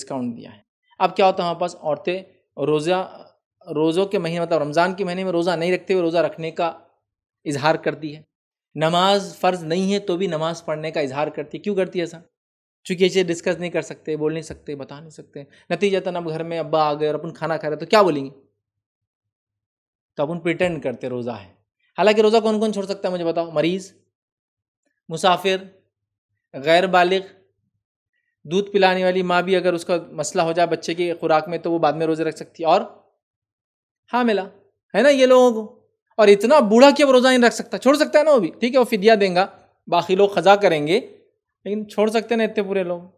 discount दिया है अब क्या होता है हमारे पास औरतें रोज़ा रोज़ों के महीने मतलब रमज़ान के महीने में रोज़ा नहीं रखते हुए रोज़ा रखने का इजहार करती है नमाज फ़र्ज़ नहीं है तो भी नमाज़ पढ़ने का इजहार करती है क्यों करती है ऐसा चूँकि ये चीज़ डिस्कस नहीं कर सकते बोल नहीं सकते बता नहीं सकते नतीजा अब घर में अब्बा आ गए और अपन खाना खा रहे तो क्या बोलेंगे तो अपन प्रिटेंड करते रोज़ा है हालांकि रोज़ा कौन कौन छोड़ सकता है मुझे बताओ मरीज़ मुसाफिर गैर बालिग दूध पिलाने वाली माँ भी अगर उसका मसला हो जाए बच्चे की खुराक में तो वो बाद में रोज़े रख सकती है और हाँ मिला है ना ये लोगों को और इतना बूढ़ा कि अब रोज़ा नहीं रख सकता छोड़ सकता है ना वो भी ठीक है वो फिदिया देंगे बाकी लोग खजा करेंगे लेकिन छोड़ सकते ना इतने पूरे लोग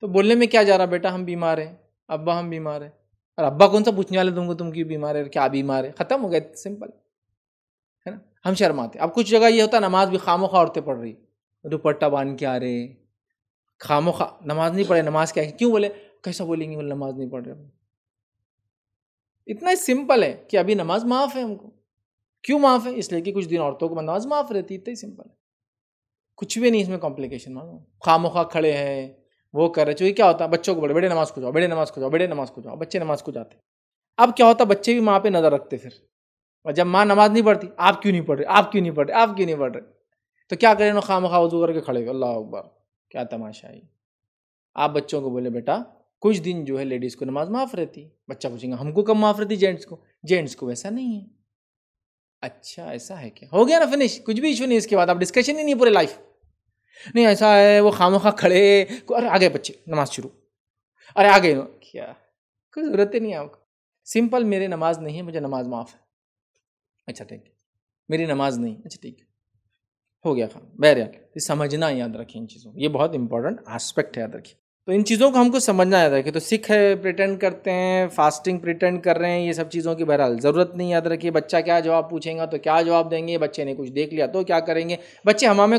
तो बोलने में क्या जा रहा बेटा हम बीमार हैं अब्बा हम बीमार हैं और अब्बा कौन सा पूछने वाले तुमको तुम क्यों बीमार है क्या बीमार है ख़त्म हो गया सिंपल है ना हम शर्माते अब कुछ जगह ये होता नमाज भी खामोखा औरतें पढ़ रही दुपट्टा बांध के आ रहे खामो खा नमाज नहीं पढ़े नमाज क्या क्यों बोले कैसा बोलेंगे बोले नमाज नहीं पढ़ रहे इतना ही सिंपल है कि अभी नमाज माफ़ है हमको क्यों माफ़ है इसलिए कि कुछ दिन औरतों को नमाज माफ़ रहती है इतना ही सिंपल है कुछ भी नहीं इसमें कॉम्प्लिकेशन मानो खामो खा खड़े हैं वो कर रहे चूँकि क्या होता है बच्चों को बड़े बड़े नमाज को जाओ बड़े नमाज को जाओ बड़े नमाज को जाओ बच्चे नमाज को जाते अब क्या होता बच्चे भी माँ पर नज़र रखते फिर और जब माँ नमाज नहीं पढ़ती आप क्यों नहीं पढ़ रहे आप क्यों नहीं पढ़ रहे आप क्यों नहीं पढ़ रहे तो क्या करें ना खाम खा वजू करके खड़े अल्लाह अकबर क्या तमाशा है आप बच्चों को बोले बेटा कुछ दिन जो है लेडीज़ को नमाज माफ़ रहती बच्चा पूछेंगे हमको कब माफ़ रहती जेंट्स को जेंट्स को वैसा नहीं है अच्छा ऐसा है क्या हो गया ना फिनिश कुछ भी इशू नहीं इसके बाद आप डिस्कशन ही नहीं पूरे लाइफ नहीं ऐसा है वो खामो खा खड़े अरे आ गए बच्चे नमाज शुरू अरे आ गए क्या कोई ज़रूरत ही नहीं है आपको सिंपल मेरी नमाज नहीं है मुझे नमाज माफ़ है अच्छा ठीक है मेरी नमाज नहीं अच्छा ठीक है हो गया काम बहरहाल समझना याद रखिए इन चीज़ों ये बहुत इंपॉर्टेंट आस्पेक्ट है याद रखिए तो इन चीज़ों को हमको समझना याद रखिए तो सिख है प्रिटेंड करते हैं फास्टिंग प्रिटेंड कर रहे हैं ये सब चीज़ों की बहरहाल ज़रूरत नहीं याद रखिए बच्चा क्या जवाब पूछेगा तो क्या जवाब देंगे बच्चे ने कुछ देख लिया तो क्या करेंगे बच्चे हमारे